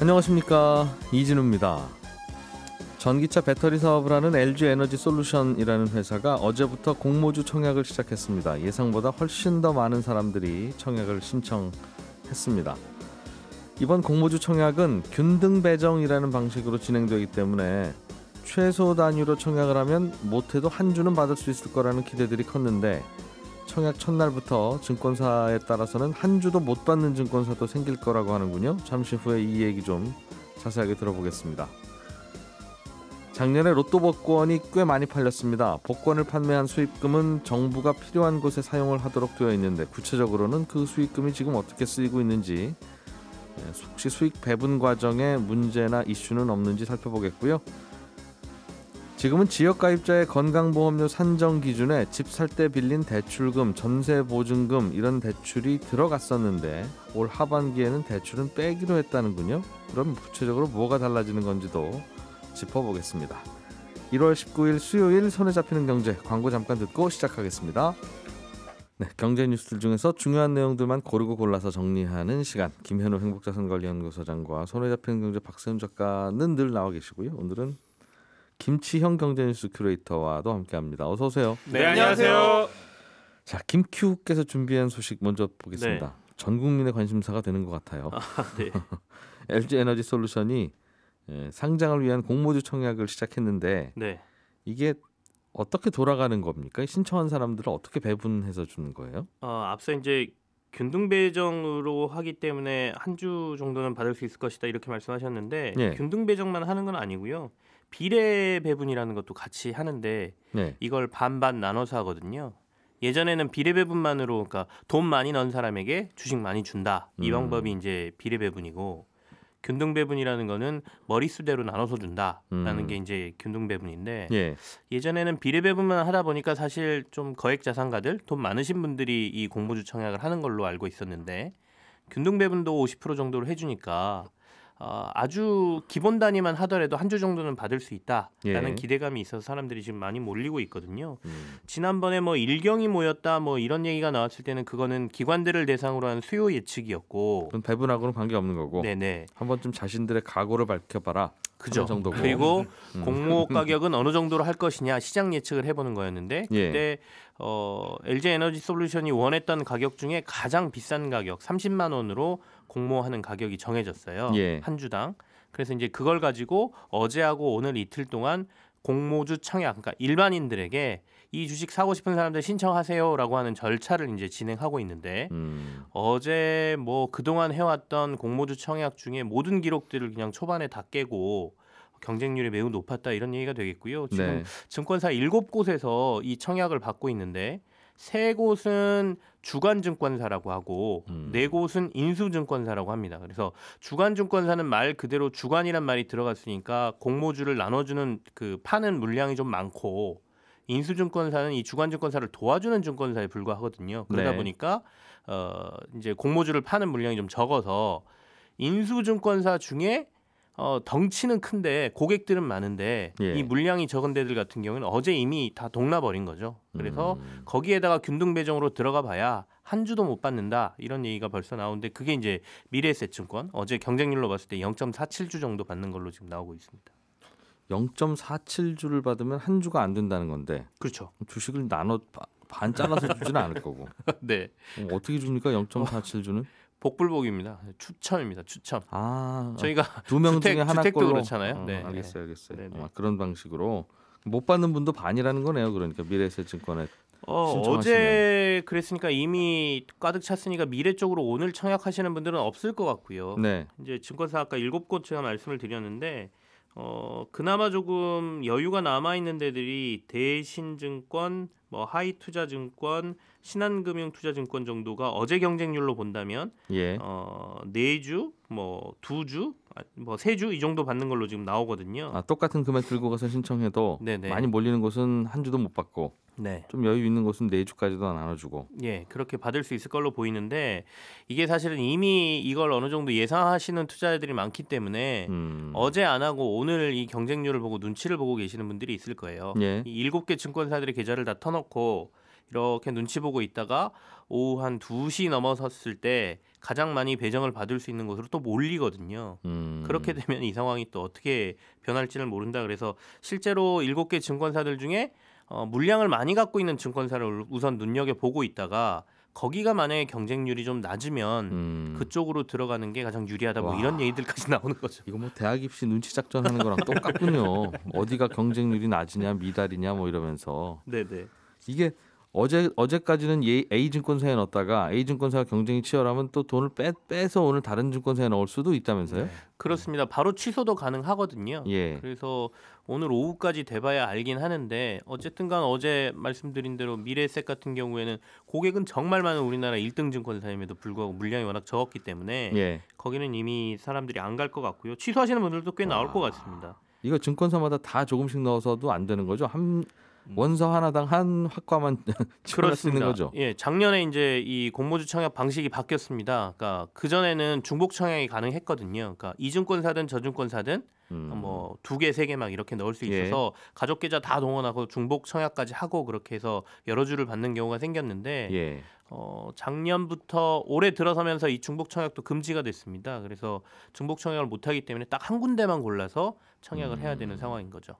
안녕하십니까 이진우입니다. 전기차 배터리 사업을 하는 LG 에너지 솔루션이라는 회사가 어제부터 공모주 청약을 시작했습니다. 예상보다 훨씬 더 많은 사람들이 청약을 신청했습니다. 이번 공모주 청약은 균등 배정이라는 방식으로 진행되기 때문에 최소 단위로 청약을 하면 못해도 한 주는 받을 수 있을 거라는 기대들이 컸는데 청약 첫날부터 증권사에 따라서는 한 주도 못 받는 증권사도 생길 거라고 하는군요. 잠시 후에 이 얘기 좀 자세하게 들어보겠습니다. 작년에 로또 복권이 꽤 많이 팔렸습니다. 복권을 판매한 수익금은 정부가 필요한 곳에 사용을 하도록 되어 있는데 구체적으로는 그 수익금이 지금 어떻게 쓰이고 있는지 예, 혹시 수익 배분 과정에 문제나 이슈는 없는지 살펴보겠고요. 지금은 지역가입자의 건강보험료 산정 기준에 집 살 때 빌린 대출금, 전세보증금 이런 대출이 들어갔었는데 올 하반기에는 대출은 빼기로 했다는군요. 그럼 구체적으로 뭐가 달라지는 건지도 짚어보겠습니다. 1월 19일 수요일 손에 잡히는 경제 광고 잠깐 듣고 시작하겠습니다. 네, 경제 뉴스들 중에서 중요한 내용들만 고르고 골라서 정리하는 시간. 김현우 행복자산관리연구소장과 손에 잡히는 경제 박세훈 작가는 늘 나와 계시고요. 오늘은 김치형 경제뉴스 큐레이터와도 함께합니다. 어서 오세요. 네, 네, 안녕하세요. 자, 김큐께서 준비한 소식 먼저 보겠습니다. 네. 전 국민의 관심사가 되는 것 같아요. 아, 네. LG 에너지 솔루션이 예, 상장을 위한 공모주 청약을 시작했는데 네. 이게 어떻게 돌아가는 겁니까? 신청한 사람들을 어떻게 배분해서 주는 거예요? 어, 앞서 이제 균등 배정으로 하기 때문에 한 주 정도는 받을 수 있을 것이다 이렇게 말씀하셨는데 네. 균등 배정만 하는 건 아니고요. 비례 배분이라는 것도 같이 하는데 네. 이걸 반반 나눠서 하거든요. 예전에는 비례 배분만으로 그러니까 돈 많이 넣은 사람에게 주식 많이 준다. 이 음. 방법이 음. 이제 비례 배분이고 균등 배분이라는 거는 머릿수대로 나눠서 준다라는 음. 게 이제 균등 배분인데 예. 전에는 비례 배분만 하다 보니까 사실 좀 거액 자산가들 돈 많으신 분들이 이 공모주 청약을 하는 걸로 알고 있었는데 균등 배분도 50% 정도로 해주니까 어, 아주 기본 단위만 하더라도 한 주 정도는 받을 수 있다라는 예. 기대감이 있어서 사람들이 지금 많이 몰리고 있거든요. 음. 지난번에 뭐 일경이 모였다 뭐 이런 얘기가 나왔을 때는 그거는 기관들을 대상으로 한 수요 예측이었고 그건 배분하고는 관계없는 거고 네네. 한번쯤 자신들의 각오를 밝혀봐라. 그죠. 정도고. 그리고 음. 공모 가격은 어느 정도로 할 것이냐 시장 예측을 해보는 거였는데 예. 그때 예. 어, LG 에너지 솔루션이 원했던 가격 중에 가장 비싼 가격 30만 원으로 공모하는 가격이 정해졌어요. 예. 한 주당. 그래서 이제 그걸 가지고 어제하고 오늘 이틀 동안 공모주 청약, 그러니까 일반인들에게 이 주식 사고 싶은 사람들 신청하세요라고 하는 절차를 이제 진행하고 있는데 음. 어제 뭐 그동안 해왔던 공모주 청약 중에 모든 기록들을 그냥 초반에 다 깨고 경쟁률이 매우 높았다 이런 얘기가 되겠고요. 지금 네. 증권사 일곱 곳에서 이 청약을 받고 있는데 세 곳은 주간증권사라고 하고 음. 네 곳은 인수증권사라고 합니다. 그래서 주간증권사는 말 그대로 주간이란 말이 들어갔으니까 공모주를 나눠주는 그 파는 물량이 좀 많고 인수증권사는 이주관증권사를 도와주는 증권사에 불과하거든요. 그러다 네. 보니까 어 이제 공모주를 파는 물량이 좀 적어서 인수증권사 중에 어 덩치는 큰데 고객들은 많은데 예. 이 물량이 적은 데들 같은 경우는 어제 이미 다 동나버린 거죠. 그래서 음. 거기에다가 균등 배정으로 들어가 봐야 한 주도 못 받는다 이런 얘기가 벌써 나오는데 그게 이제 미래에셋증권 어제 경쟁률로 봤을 때 0.47주 정도 받는 걸로 지금 나오고 있습니다. 0.47주를 받으면 한 주가 안 된다는 건데. 그렇죠. 주식을 나눠 반 잘라서 주지는 않을 거고. 네. 어, 떻게 줍니까? 0.47주는? 어, 복불복입니다. 추첨입니다. 추첨. 아, 저희가 두 명 중에 하나 주택 걸로. 그렇잖아요. 어, 네. 알겠어요, 알겠어요. 네, 네. 아, 그런 방식으로 못 받는 분도 반이라는 거네요. 그러니까 미래세증권에 어, 어제 그랬으니까 이미 가득 찼으니까 미래 쪽으로 오늘 청약하시는 분들은 없을 것 같고요. 네. 이제 증권사 아까 일곱 곳 제가 말씀을 드렸는데 어, 그나마 조금 여유가 남아 있는 데들이 대신증권, 뭐 하이투자증권, 신한금융투자증권 정도가 어제 경쟁률로 본다면 예. 어, 4주, 뭐 2주 아, 뭐 세 주 이 정도 받는 걸로 지금 나오거든요. 아, 똑같은 금액 그 들고 가서 신청해도 네네. 많이 몰리는 곳은 한 주도 못 받고 네. 좀 여유 있는 곳은 네 주까지도 나눠주고. 예, 그렇게 받을 수 있을 걸로 보이는데 이게 사실은 이미 이걸 어느 정도 예상하시는 투자자들이 많기 때문에 음. 어제 안 하고 오늘 이 경쟁률을 보고 눈치를 보고 계시는 분들이 있을 거예요. 예. 이 일곱 개 증권사들의 계좌를 다 터놓고 이렇게 눈치 보고 있다가 오후 한 두 시 넘어섰을 때 가장 많이 배정을 받을 수 있는 곳으로 또 몰리거든요. 음. 그렇게 되면 이 상황이 또 어떻게 변할지를 모른다 그래서 실제로 일곱 개 증권사들 중에 어, 물량을 많이 갖고 있는 증권사를 우선 눈여겨 보고 있다가 거기가 만약에 경쟁률이 좀 낮으면 음. 그쪽으로 들어가는 게 가장 유리하다 뭐 와. 이런 얘기들까지 나오는 거죠. 이거 뭐 대학 입시 눈치 작전하는 거랑 똑같군요. 어디가 경쟁률이 낮으냐 미달이냐 뭐 이러면서. 네네. 이게 어제 어제까지는 예, A 증권사에 넣었다가 A 증권사가 경쟁이 치열하면 또 돈을 빼, 빼서 오늘 다른 증권사에 넣을 수도 있다면서요? 네. 그렇습니다. 바로 취소도 가능하거든요. 예. 그래서 오늘 오후까지 돼봐야 알긴 하는데 어쨌든간 어제 말씀드린 대로 미래셋 같은 경우에는 고객은 정말 많은 우리나라 1등 증권사임에도 불구하고 물량이 워낙 적었기 때문에 예. 거기는 이미 사람들이 안 갈 것 같고요. 취소하시는 분들도 꽤 나올 아, 것 같습니다. 이거 증권사마다 다 조금씩 넣어서도 안 되는 거죠? 한 음. 원서 하나당 한 학과만 치료할 수 있는 거죠. 예, 작년에 이제 이 공모주 청약 방식이 바뀌었습니다. 그러니까 그 전에는 중복 청약이 가능했거든요. 그러니까 이중권사든 저중권사든 음. 뭐두 개, 세 개 막 이렇게 넣을 수 예. 있어서 예. 가족 계좌 다 동원하고 중복 청약까지 하고 그렇게 해서 여러 주를 받는 경우가 생겼는데 예. 어, 작년부터 올해 들어서면서 이 중복 청약도 금지가 됐습니다. 그래서 중복 청약을 못 하기 때문에 딱 한 군데만 골라서 청약을 음. 해야 되는 음. 상황인 거죠.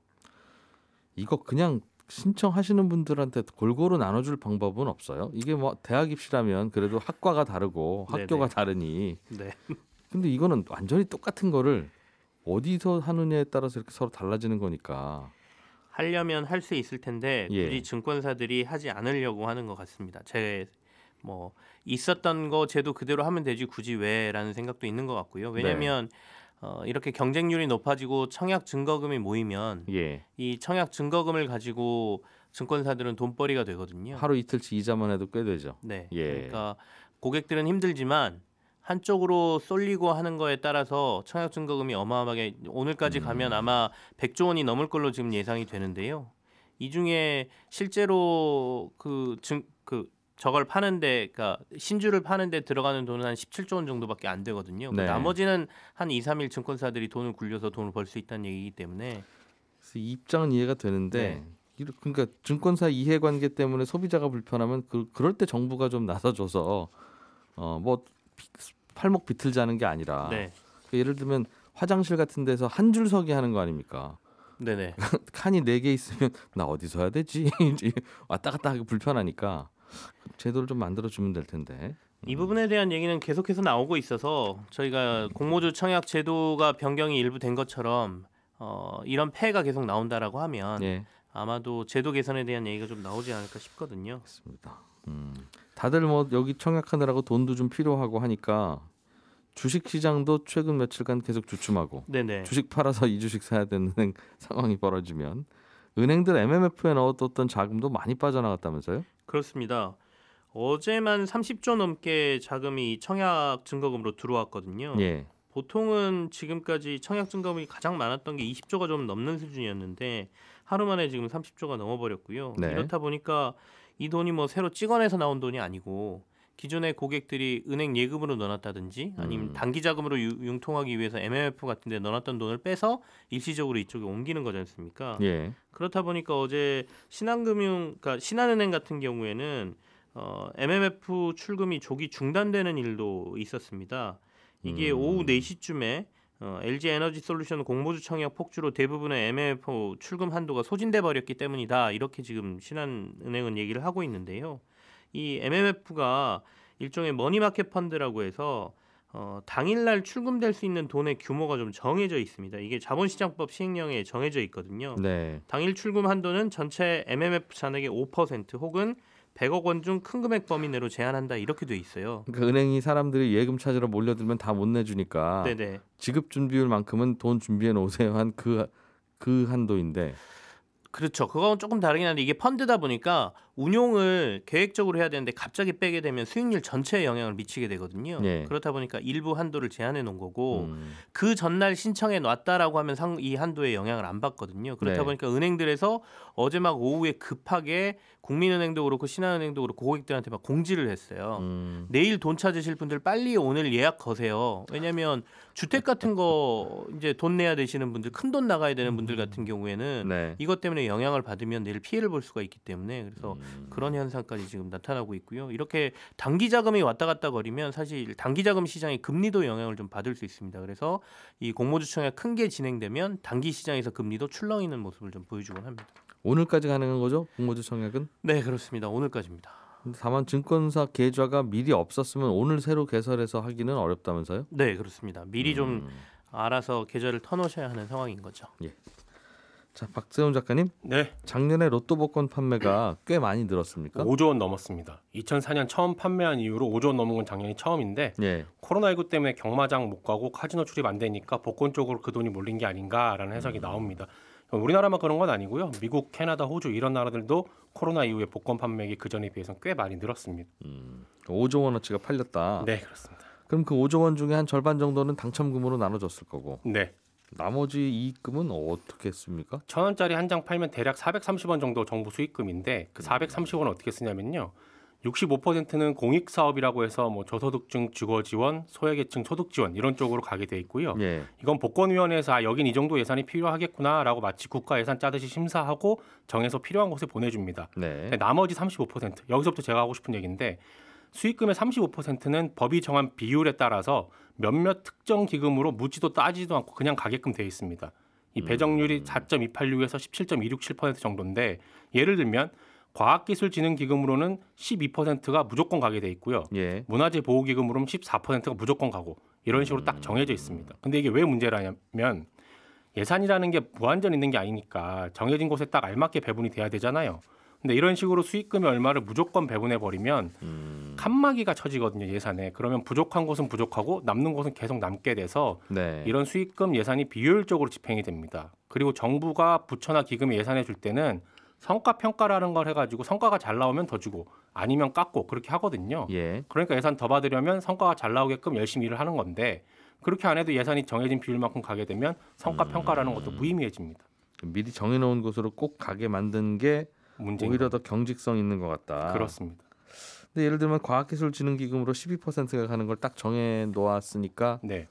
이거 그냥 신청하시는 분들한테 골고루 나눠줄 방법은 없어요. 이게 뭐 대학 입시라면 그래도 학과가 다르고 학교가 네네. 다르니. 네. 근데 이거는 완전히 똑같은 거를 어디서 하느냐에 따라서 이렇게 서로 달라지는 거니까. 하려면 할 수 있을 텐데 예. 굳이 증권사들이 하지 않으려고 하는 것 같습니다. 제 뭐 있었던 거 제도 그대로 하면 되지 굳이 왜라는 생각도 있는 것 같고요. 왜냐하면 네. 어, 이렇게 경쟁률이 높아지고 청약 증거금이 모이면 예. 이 청약 증거금을 가지고 증권사들은 돈벌이가 되거든요. 하루 이틀치 이자만 해도 꽤 되죠. 네. 예. 그러니까 고객들은 힘들지만 한쪽으로 쏠리고 하는 거에 따라서 청약 증거금이 어마어마하게 오늘까지 음. 가면 아마 100조 원이 넘을 걸로 지금 예상이 되는데요. 이 중에 실제로 그증그 저걸 파는데 그러니까 신주를 파는데 들어가는 돈은 한 17조 원 정도밖에 안 되거든요. 그러니까 네. 나머지는 한 2, 3일 증권사들이 돈을 굴려서 돈을 벌 수 있다는 얘기이기 때문에 그래서 입장은 이해가 되는데 네. 그러니까 증권사 이해관계 때문에 소비자가 불편하면 그, 그럴 때 정부가 좀 나서줘서 어 뭐 팔목 비틀자는 게 아니라 네. 그러니까 예를 들면 화장실 같은 데서 한 줄 서기 하는 거 아닙니까? 네네 칸이 네 개 있으면 나 어디서 해야 되지 왔다 갔다 하기 불편하니까 제도를 좀 만들어 주면 될 텐데. 음. 이 부분에 대한 얘기는 계속해서 나오고 있어서 저희가 공모주 청약 제도가 변경이 일부 된 것처럼 어, 이런 폐가 계속 나온다라고 하면 예. 아마도 제도 개선에 대한 얘기가 좀 나오지 않을까 싶거든요. 그렇습니다. 음, 다들 뭐 여기 청약하느라고 돈도 좀 필요하고 하니까 주식 시장도 최근 며칠간 계속 주춤하고 네네. 주식 팔아서 이 주식 사야 되는 상황이 벌어지면 은행들 MMF에 넣었던 자금도 많이 빠져나갔다면서요? 그렇습니다. 어제만 30조 넘게 자금이 청약 증거금으로 들어왔거든요. 예. 보통은 지금까지 청약 증거금이 가장 많았던 게 20조가 좀 넘는 수준이었는데 하루 만에 지금 30조가 넘어버렸고요. 네. 이렇다 보니까 이 돈이 뭐 새로 찍어내서 나온 돈이 아니고 기존의 고객들이 은행 예금으로 넣어놨다든지 아니면 음. 단기 자금으로 유, 융통하기 위해서 MMF 같은 데 넣어놨던 돈을 빼서 일시적으로 이쪽에 옮기는 거지 않습니까? 예. 그렇다 보니까 어제 신한금융 그러니까 신한은행 같은 경우에는 어, MMF 출금이 조기 중단되는 일도 있었습니다. 이게 음. 오후 4시쯤에 어, LG 에너지 솔루션 공모주 청약 폭주로 대부분의 MMF 출금 한도가 소진돼 버렸기 때문이다. 이렇게 지금 신한은행은 얘기를 하고 있는데요. 이 MMF가 일종의 머니마켓 펀드라고 해서 어, 당일날 출금될 수 있는 돈의 규모가 좀 정해져 있습니다. 이게 자본시장법 시행령에 정해져 있거든요. 네. 당일 출금 한도는 전체 MMF 잔액의 5% 혹은 100억 원 중 큰 금액 범위 내로 제한한다 이렇게 돼 있어요. 그러니까 은행이 사람들이 예금 찾으러 몰려들면 다 못 내주니까 네네. 지급 준비율만큼은 돈 준비해 놓으세요 한 그그 그 한도인데. 그렇죠. 그건 조금 다르긴 한데 이게 펀드다 보니까 운용을 계획적으로 해야 되는데 갑자기 빼게 되면 수익률 전체에 영향을 미치게 되거든요. 네. 그렇다 보니까 일부 한도를 제한해 놓은 거고 음. 그 전날 신청해 놨다라고 하면 상, 이 한도에 영향을 안 받거든요. 그렇다 네. 보니까 은행들에서 어제 막 오후에 급하게 국민은행도 그렇고 신한은행도 그렇고 고객들한테 막 공지를 했어요. 음. 내일 돈 찾으실 분들 빨리 오늘 예약 거세요. 왜냐하면 주택 같은 거 이제 돈 내야 되시는 분들 큰 돈 나가야 되는 분들 음. 같은 경우에는 네. 이것 때문에 영향을 받으면 내일 피해를 볼 수가 있기 때문에 그래서 음. 음. 그런 현상까지 지금 나타나고 있고요. 이렇게 단기 자금이 왔다 갔다 거리면 사실 단기 자금 시장의 금리도 영향을 좀 받을 수 있습니다. 그래서 이 공모주청약 큰 게 진행되면 단기 시장에서 금리도 출렁이는 모습을 좀 보여주곤 합니다. 오늘까지 가능한 거죠? 공모주청약은? 네 그렇습니다. 오늘까지입니다. 다만 증권사 계좌가 미리 없었으면 오늘 새로 개설해서 하기는 어렵다면서요? 네 그렇습니다. 미리 좀 음. 알아서 계좌를 터놓으셔야 하는 상황인 거죠. 예. 자, 박세훈 작가님. 네. 작년에 로또 복권 판매가 꽤 많이 늘었습니까? 5조 원 넘었습니다. 2004년 처음 판매한 이후로 5조 원 넘은 건 작년이 처음인데 네. 예. 코로나19 때문에 경마장 못 가고 카지노 출입 안 되니까 복권 쪽으로 그 돈이 몰린 게 아닌가라는 해석이 음. 나옵니다. 우리나라만 그런 건 아니고요. 미국, 캐나다, 호주 이런 나라들도 코로나 이후에 복권 판매액이 그 전에 비해서꽤 많이 늘었습니다. 음, 5조 원어치가 팔렸다. 네, 그렇습니다. 그럼 그 5조 원 중에 한 절반 정도는 당첨금으로 나눠졌을 거고. 네. 나머지 이익금은 어떻게 했습니까? 천 원짜리 한 장 팔면 대략 430원 정도 정부 수익금인데 그 430원 어떻게 쓰냐면요. 65%는 공익 사업이라고 해서 뭐 저소득층 주거 지원, 소외계층 소득 지원 이런 쪽으로 가게 돼 있고요. 예. 이건 복권위원회에서 아, 여긴 이 정도 예산이 필요하겠구나라고 마치 국가 예산 짜듯이 심사하고 정해서 필요한 곳에 보내줍니다. 네. 나머지 35% 여기서부터 제가 하고 싶은 얘기인데 수익금의 35%는 법이 정한 비율에 따라서 몇몇 특정 기금으로 묻지도 따지도 지 않고 그냥 가게끔 돼 있습니다. 이 배정률이 4.286에서 음. 17.267% 정도인데 예를 들면 과학기술진흥기금으로는 12%가 무조건 가게 돼 있고요. 예. 문화재보호기금으로는 14%가 무조건 가고 이런 식으로 딱 음. 정해져 있습니다. 근데 이게 왜 문제라냐면 예산이라는 게 무한전 있는 게 아니니까 정해진 곳에 딱 알맞게 배분이 돼야 되잖아요. 근데 이런 식으로 수익금이 얼마를 무조건 배분해 버리면 음. 칸막이가 쳐지거든요 예산에. 그러면 부족한 곳은 부족하고 남는 곳은 계속 남게 돼서 네. 이런 수익금 예산이 비효율적으로 집행이 됩니다. 그리고 정부가 부처나 기금이 예산해 줄 때는 성과 평가라는 걸 해가지고 성과가 잘 나오면 더 주고 아니면 깎고 그렇게 하거든요. 예. 그러니까 예산 더 받으려면 성과가 잘 나오게끔 열심히 일을 하는 건데 그렇게 안 해도 예산이 정해진 비율만큼 가게 되면 성과 음. 평가라는 것도 무의미해집니다. 미리 정해놓은 것으로 꼭 가게 만든 게 문제 오히려 더 경직성 있는 것 같다. 그렇습니다. 근데 예를 들면 과학기술진흥기금으로 12%가 가는 걸 딱 정해 놓았으니까 네.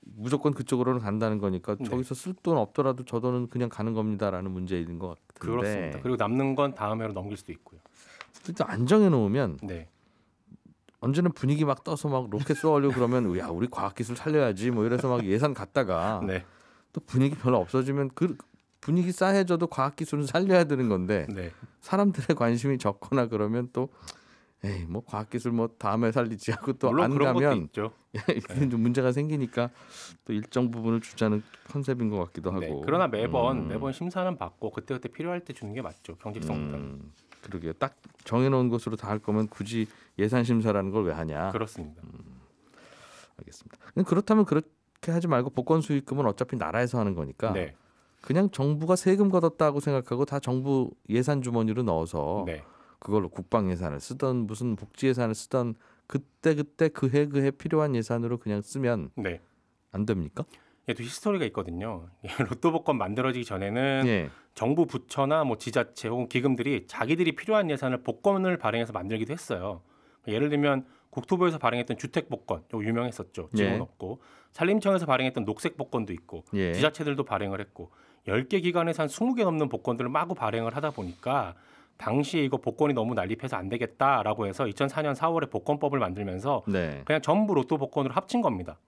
무조건 그쪽으로는 간다는 거니까 네. 저기서 쓸 돈 없더라도 저 돈은 그냥 가는 겁니다라는 문제인 것 같은데 그렇습니다. 그리고 남는 건 다음 해로 넘길 수도 있고요. 일단 안 정해 놓으면 네. 언제는 분위기 막 떠서 막 로켓 쏘아올려 그러면 야 우리 과학기술 살려야지 뭐 이래서 막 예산 갔다가 네. 또 분위기 별로 없어지면 그 분위기 싸해져도 과학 기술은 살려야 되는 건데 네. 사람들의 관심이 적거나 그러면 또 에이 뭐 과학 기술 뭐 다음에 살리지 하고 또 안 가면 예, 이런 네. 좀 문제가 생기니까 또 일정 부분을 주자는 컨셉인 것 같기도 네, 하고 그러나 매번 음. 매번 심사는 받고 그때그때 필요할 때 주는 게 맞죠 경직성보다 음. 그러게요 딱 정해놓은 것으로 다 할 거면 굳이 예산 심사라는 걸 왜 하냐 그렇습니다 음. 알겠습니다 그렇다면 그렇게 하지 말고 복권 수익금은 어차피 나라에서 하는 거니까 네. 그냥 정부가 세금 걷었다고 생각하고 다 정부 예산 주머니로 넣어서 네. 그걸로 국방 예산을 쓰던 무슨 복지 예산을 쓰던 그때 그때 그해 그해 필요한 예산으로 그냥 쓰면 네. 안 됩니까? 얘도 예, 히스토리가 있거든요. 예, 로또 복권 만들어지기 전에는 예. 정부 부처나 뭐 지자체 혹은 기금들이 자기들이 필요한 예산을 복권을 발행해서 만들기도 했어요. 예를 들면 국토부에서 발행했던 주택 복권, 요 유명했었죠. 지금 예. 없고 산림청에서 발행했던 녹색 복권도 있고 예. 지자체들도 발행을 했고 열개 기관에서 한 스무 개 넘는 복권들을 마구 발행을 하다 보니까 당시에 이거 복권이 너무 난립해서 안 되겠다라고 해서 2004년 4월에 복권법을 만들면서 네. 그냥 전부 로또 복권으로 합친 겁니다.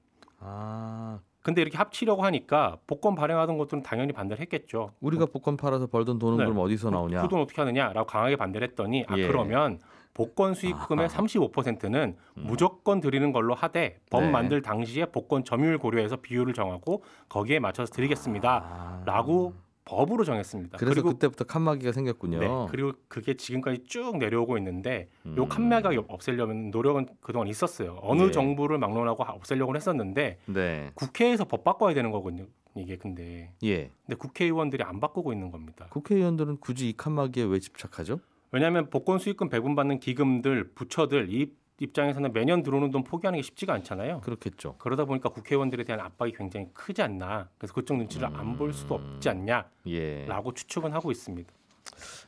아. 근데 이렇게 합치려고 하니까 복권 발행하던 것들은 당연히 반대를 했겠죠. 우리가 뭐 복권 팔아서 벌던 돈은 네. 그럼 어디서 그 나오냐? 그돈 어떻게 하느냐라고 강하게 반대를 했더니 아 예. 그러면 복권 수익금의 아하. 35%는 음. 무조건 드리는 걸로 하되 법 네. 만들 당시에 복권 점유율 고려해서 비율을 정하고 거기에 맞춰서 드리겠습니다라고 아. 법으로 정했습니다. 그래서 그리고 그때부터 칸막이가 생겼군요. 네, 그리고 그게 지금까지 쭉 내려오고 있는데 음. 요 칸막이 없애려면 노력은 그동안 있었어요. 어느 네. 정부를 막론하고 없애려고 했었는데 네. 국회에서 법 바꿔야 되는 거거든요. 이게 근데 예. 근데 국회의원들이 안 바꾸고 있는 겁니다. 국회의원들은 굳이 이 칸막이에 왜 집착하죠? 왜냐하면 복권 수익금 배분 받는 기금들, 부처들 이 입장에서는 매년 들어오는 돈 포기하는 게 쉽지가 않잖아요. 그렇겠죠. 그러다 보니까 국회의원들에 대한 압박이 굉장히 크지 않나. 그래서 그쪽 눈치를 음... 안볼 수도 없지 않냐라고 예. 추측은 하고 있습니다.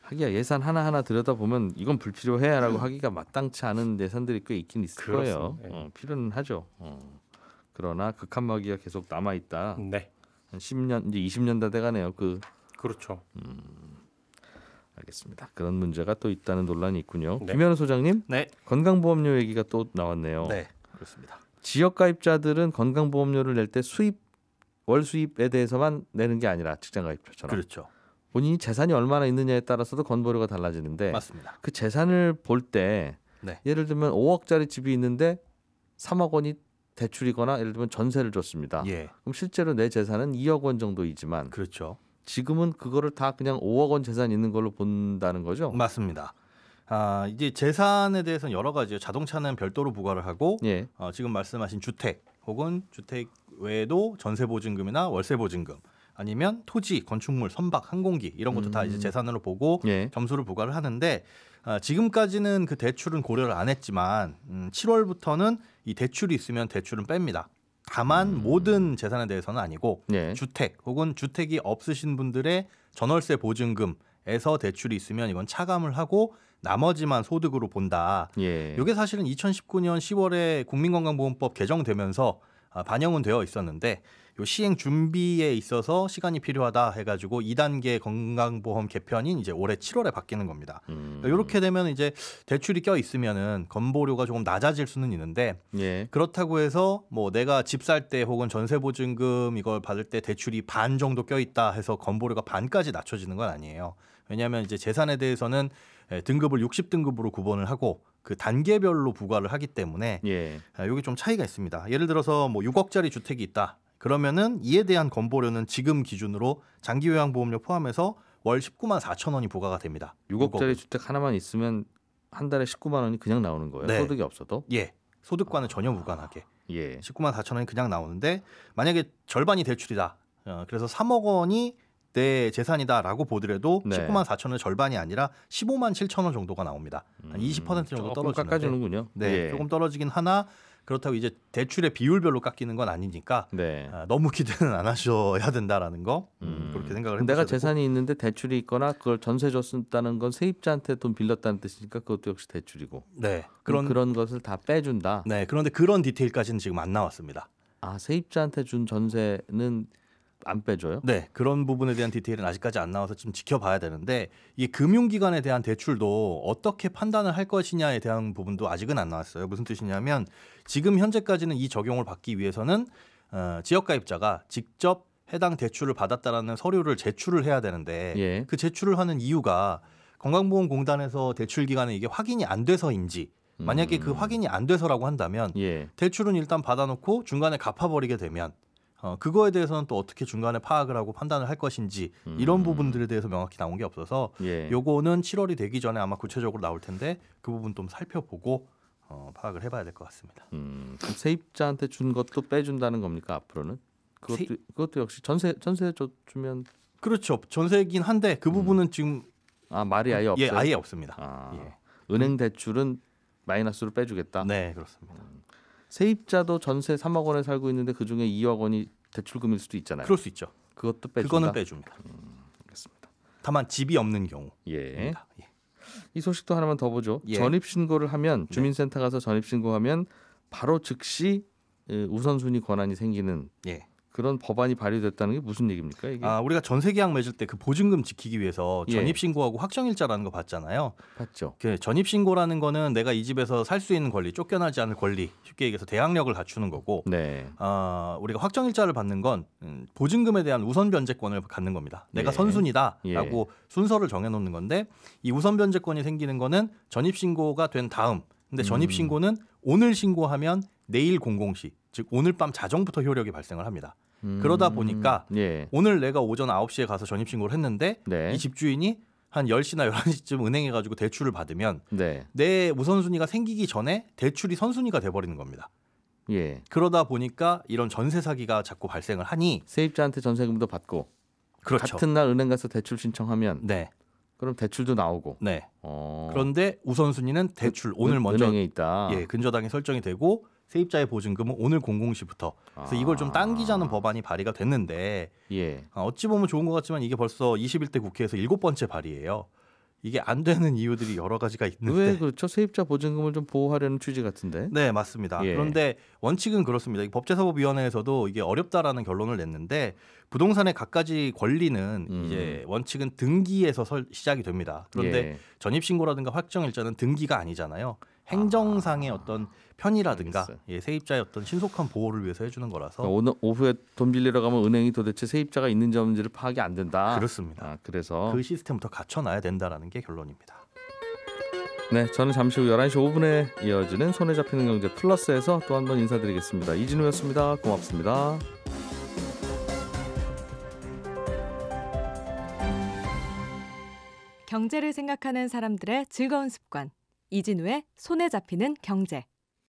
하기야 예산 하나 하나 들여다 보면 이건 불필요해라고 하기가 마땅치 않은 예산들이 꽤 있긴 있을 그렇습니다. 거예요. 예. 어, 필요는 하죠. 어. 그러나 극한마귀가 계속 남아 있다. 네. 한 10년 이제 20년 다 돼가네요. 그 그렇죠. 음... 알겠습니다. 그런 문제가 또 있다는 논란이 있군요. 네. 김현우 소장님, 네. 건강보험료 얘기가 또 나왔네요. 네, 그렇습니다. 지역 가입자들은 건강보험료를 낼 때 수입 월 수입에 대해서만 내는 게 아니라 직장 가입자처럼 그렇죠. 본인이 재산이 얼마나 있느냐에 따라서도 건보료가 달라지는데 맞습니다. 그 재산을 볼때 네. 예를 들면 5억짜리 집이 있는데 3억 원이 대출이거나 예를 들면 전세를 줬습니다. 예. 그럼 실제로 내 재산은 2억 원 정도이지만 그렇죠. 지금은 그거를 다 그냥 5억 원 재산 있는 걸로 본다는 거죠? 맞습니다. 아, 이제 재산에 대해서는 여러 가지요. 자동차는 별도로 부과를 하고 예. 어, 지금 말씀하신 주택 혹은 주택 외에도 전세 보증금이나 월세 보증금 아니면 토지, 건축물, 선박, 항공기 이런 것도 음. 다 이제 음. 재산으로 보고 예. 점수를 부과를 하는데 아, 지금까지는 그 대출은 고려를 안 했지만 음, 7월부터는 이 대출이 있으면 대출은 뺍니다. 다만 음. 모든 재산에 대해서는 아니고 예. 주택 혹은 주택이 없으신 분들의 전월세 보증금에서 대출이 있으면 이건 차감을 하고 나머지만 소득으로 본다. 예. 이게 사실은 2019년 10월에 국민건강보험법 개정되면서 아, 반영은 되어 있었는데 요 시행 준비에 있어서 시간이 필요하다 해가지고 2단계 건강보험 개편인 이제 올해 7월에 바뀌는 겁니다. 음. 이렇게 그러니까 되면 이제 대출이 껴 있으면은 건보료가 조금 낮아질 수는 있는데 예. 그렇다고 해서 뭐 내가 집 살 때 혹은 전세보증금 이걸 받을 때 대출이 반 정도 껴 있다 해서 건보료가 반까지 낮춰지는 건 아니에요. 왜냐하면 이제 재산에 대해서는 예, 등급을 60등급으로 구분을 하고 그 단계별로 부과를 하기 때문에 예. 이게 아, 좀 차이가 있습니다. 예를 들어서 뭐 6억짜리 주택이 있다. 그러면은 이에 대한 건보료는 지금 기준으로 장기 요양 보험료 포함해서 월 19만 4천 원이 부과가 됩니다. 6억짜리 6억. 주택 하나만 있으면 한 달에 19만 원이 그냥 나오는 거예요. 네. 소득이 없어도? 예. 소득과는 아. 전혀 무관하게. 아, 예. 19만 4천 원이 그냥 나오는데 만약에 절반이 대출이다. 어, 그래서 3억 원이 내 네 재산이다라고 보더라도 네. 19만 4천 원 절반이 아니라 15만 7천 원 정도가 나옵니다. 한 20% 음, 정도 떨어지는 깎아주는군요. 네, 예. 조금 떨어지긴 하나 그렇다고 이제 대출의 비율별로 깎이는 건 아니니까 네. 아, 너무 기대는 안 하셔야 된다라는 거 음. 그렇게 생각을 해요. 내가 재산이 되고. 있는데 대출이 있거나 그걸 전세 줬다는 건 세입자한테 돈 빌렸다는 뜻이니까 그것도 역시 대출이고. 네. 그런 그런 것을 다 빼준다. 네. 그런데 그런 디테일까지는 지금 안 나왔습니다. 아 세입자한테 준 전세는 안 빼줘요? 네, 그런 부분에 대한 디테일은 아직까지 안 나와서 좀 지켜봐야 되는데 이 금융기관에 대한 대출도 어떻게 판단을 할 것이냐에 대한 부분도 아직은 안 나왔어요. 무슨 뜻이냐면 지금 현재까지는 이 적용을 받기 위해서는 어, 지역가입자가 직접 해당 대출을 받았다라는 서류를 제출을 해야 되는데 예. 그 제출을 하는 이유가 건강보험공단에서 대출 기간에 이게 확인이 안 돼서인지 만약에 그 음. 그 확인이 안 돼서라고 한다면 예. 대출은 일단 받아놓고 중간에 갚아버리게 되면 어, 그거에 대해서는 또 어떻게 중간에 파악을 하고 판단을 할 것인지 음. 이런 부분들에 대해서 명확히 나온 게 없어서 예. 요거는 7월이 되기 전에 아마 구체적으로 나올 텐데 그 부분 좀 살펴보고 어, 파악을 해봐야 될 것 같습니다. 음, 세입자한테 준 것도 빼준다는 겁니까 앞으로는? 그것도 세 그것도 역시 전세 전세 줘 주면 그렇죠 전세긴 한데 그 음. 부분은 음. 지금 아 말이 아예 예, 없어요. 예, 아예 없습니다. 아, 예. 은행 대출은 마이너스로 빼주겠다. 네 그렇습니다. 음. 세입자도 전세 3억 원에 살고 있는데 그 중에 2억 원이 대출금일 수도 있잖아요. 그럴 수 있죠. 그것도 빼준다. 그거는 빼줍니다. 음, 알겠습니다. 다만 집이 없는 경우. 예. 예. 이 소식도 하나만 더 보죠. 예. 전입 신고를 하면 네. 주민센터 가서 전입 신고하면 바로 즉시 예, 우선순위 권한이 생기는 예. 그런 법안이 발의됐다는 게 무슨 얘기입니까? 이게? 아 우리가 전세 계약 맺을 때 그 보증금 지키기 위해서 전입 신고하고 예. 확정일자라는 거 봤잖아요. 봤죠. 그 전입 신고라는 거는 내가 이 집에서 살 수 있는 권리, 쫓겨나지 않을 권리, 쉽게 얘기해서 대항력을 갖추는 거고, 네. 아 우리가 확정일자를 받는 건 음, 보증금에 대한 우선 변제권을 갖는 겁니다. 내가 예. 선순이다라고 예. 순서를 정해놓는 건데 이 우선 변제권이 생기는 거는 전입 신고가 된 다음. 근데 전입 신고는 음. 오늘 신고하면 내일 공공시 즉 오늘 밤 자정부터 효력이 발생을 합니다. 음, 그러다 보니까 예. 오늘 내가 오전 9시에 가서 전입신고를 했는데 네. 이 집주인이 한 10시나 11시쯤 은행에 가지고 대출을 받으면 네. 내 우선순위가 생기기 전에 대출이 선순위가 돼 버리는 겁니다. 예. 그러다 보니까 이런 전세 사기가 자꾸 발생을 하니 세입자한테 전세금도 받고 그렇죠. 같은 날 은행 가서 대출 신청하면 네. 그럼 대출도 나오고. 네. 어... 그런데 우선순위는 대출 그, 오늘 먼저 은행에 있다. 예, 근저당이 설정이 되고 세입자의 보증금은 오늘 공공시부터 그래서 이걸 좀 아. 당기자는 법안이 발의가 됐는데 예. 어, 어찌 보면 좋은 것 같지만 이게 벌써 21대 국회에서 일곱 번째 발의예요. 이게 안 되는 이유들이 여러 가지가 있는데 왜 그렇죠? 세입자 보증금을 좀 보호하려는 취지 같은데. 네, 맞습니다. 예. 그런데 원칙은 그렇습니다. 법제사법위원회에서도 이게 어렵다라는 결론을 냈는데 부동산의 갖가지 권리는 음. 이제 원칙은 등기에서 시작이 됩니다. 그런데 예. 전입 신고라든가 확정 일자는 등기가 아니잖아요. 행정상의 어떤 편이라든가 예, 세입자의 어떤 신속한 보호를 위해서 해주는 거라서 그러니까 오늘 오후에 돈 빌리러 가면 은행이 도대체 세입자가 있는지 없는지를 파악이 안 된다. 그렇습니다. 아, 그래서 그 시스템부터 갖춰놔야 된다라는 게 결론입니다. 네, 저는 잠시 후 11시 5분에 이어지는 손에 잡히는 경제 플러스에서 또 한 번 인사드리겠습니다. 이진우였습니다. 고맙습니다. 경제를 생각하는 사람들의 즐거운 습관. 이진우의 손에 잡히는 경제.